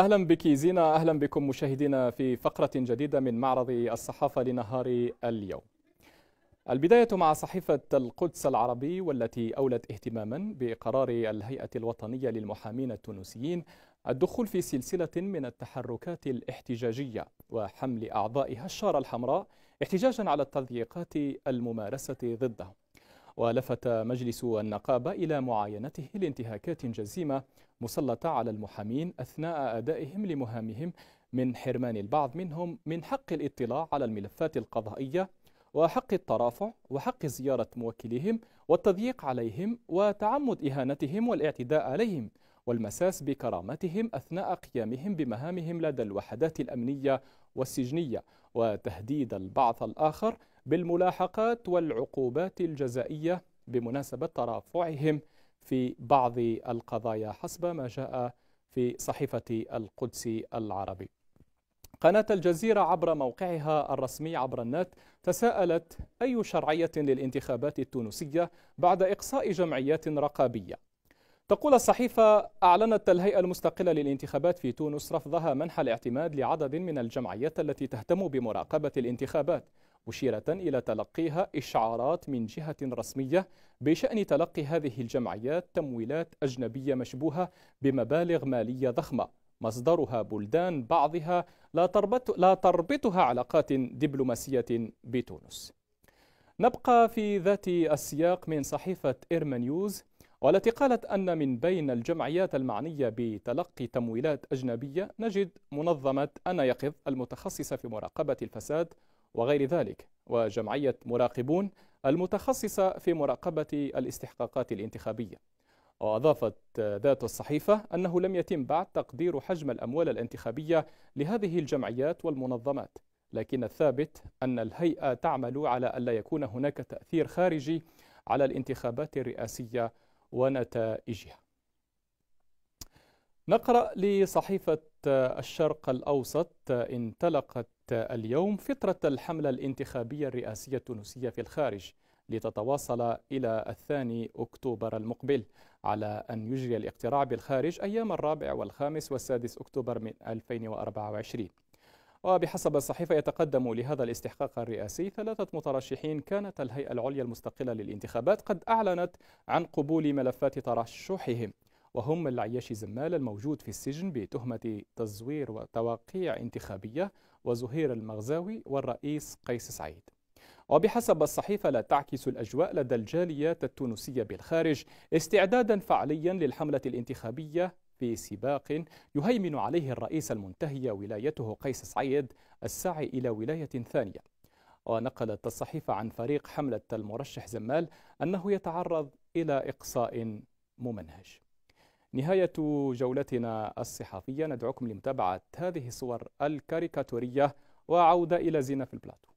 أهلا بك زينة أهلا بكم مشاهدينا في فقرة جديدة من معرض الصحافة لنهار اليوم البداية مع صحيفة القدس العربي والتي أولت اهتماما بقرار الهيئة الوطنية للمحامين التونسيين الدخول في سلسلة من التحركات الاحتجاجية وحمل أعضائها الشارة الحمراء احتجاجا على التضييقات الممارسة ضدهم ولفت مجلس النقابة إلى معاينته لانتهاكات جزيمة مسلطة على المحامين أثناء أدائهم لمهامهم من حرمان البعض منهم من حق الاطلاع على الملفات القضائية وحق الترافع وحق زيارة موكليهم والتضييق عليهم وتعمد إهانتهم والاعتداء عليهم والمساس بكرامتهم أثناء قيامهم بمهامهم لدى الوحدات الأمنية والسجنية وتهديد البعض الآخر بالملاحقات والعقوبات الجزائية بمناسبة ترافعهم في بعض القضايا حسب ما جاء في صحيفة القدس العربي قناة الجزيرة عبر موقعها الرسمي عبر النت تساءلت أي شرعية للانتخابات التونسية بعد إقصاء جمعيات رقابية تقول الصحيفة أعلنت الهيئة المستقلة للانتخابات في تونس رفضها منح الاعتماد لعدد من الجمعيات التي تهتم بمراقبة الانتخابات مشيرة إلى تلقيها إشعارات من جهة رسمية بشأن تلقي هذه الجمعيات تمويلات أجنبية مشبوهة بمبالغ مالية ضخمة مصدرها بلدان بعضها لا, تربط لا تربطها علاقات دبلوماسية بتونس نبقى في ذات السياق من صحيفة إيرما نيوز والتي قالت أن من بين الجمعيات المعنية بتلقي تمويلات أجنبية نجد منظمة أنا يقظ المتخصصة في مراقبة الفساد وغير ذلك وجمعية مراقبون المتخصصة في مراقبة الاستحقاقات الانتخابية وأضافت ذات الصحيفة أنه لم يتم بعد تقدير حجم الأموال الانتخابية لهذه الجمعيات والمنظمات لكن الثابت أن الهيئة تعمل على ألا يكون هناك تأثير خارجي على الانتخابات الرئاسية ونتائجها نقرأ لصحيفة الشرق الأوسط انطلقت اليوم فترة الحملة الانتخابية الرئاسية التونسية في الخارج لتتواصل إلى الثاني أكتوبر المقبل على أن يجري الاقتراع بالخارج أيام الرابع والخامس والسادس أكتوبر من 2024 وبحسب الصحيفة يتقدم لهذا الاستحقاق الرئاسي ثلاثة مترشحين كانت الهيئة العليا المستقلة للانتخابات قد أعلنت عن قبول ملفات ترشحهم وهم العياش زمال الموجود في السجن بتهمة تزوير وتوقيع انتخابية وزهير المغزاوي والرئيس قيس سعيد وبحسب الصحيفة لا تعكس الأجواء لدى الجاليات التونسية بالخارج استعدادا فعليا للحملة الانتخابية في سباق يهيمن عليه الرئيس المنتهي ولايته قيس سعيد السعي إلى ولاية ثانية ونقلت الصحيفة عن فريق حملة المرشح زمال أنه يتعرض إلى إقصاء ممنهج نهاية جولتنا الصحفية ندعوكم لمتابعة هذه الصور الكاريكاتورية وعودة إلى زينة في البلاتو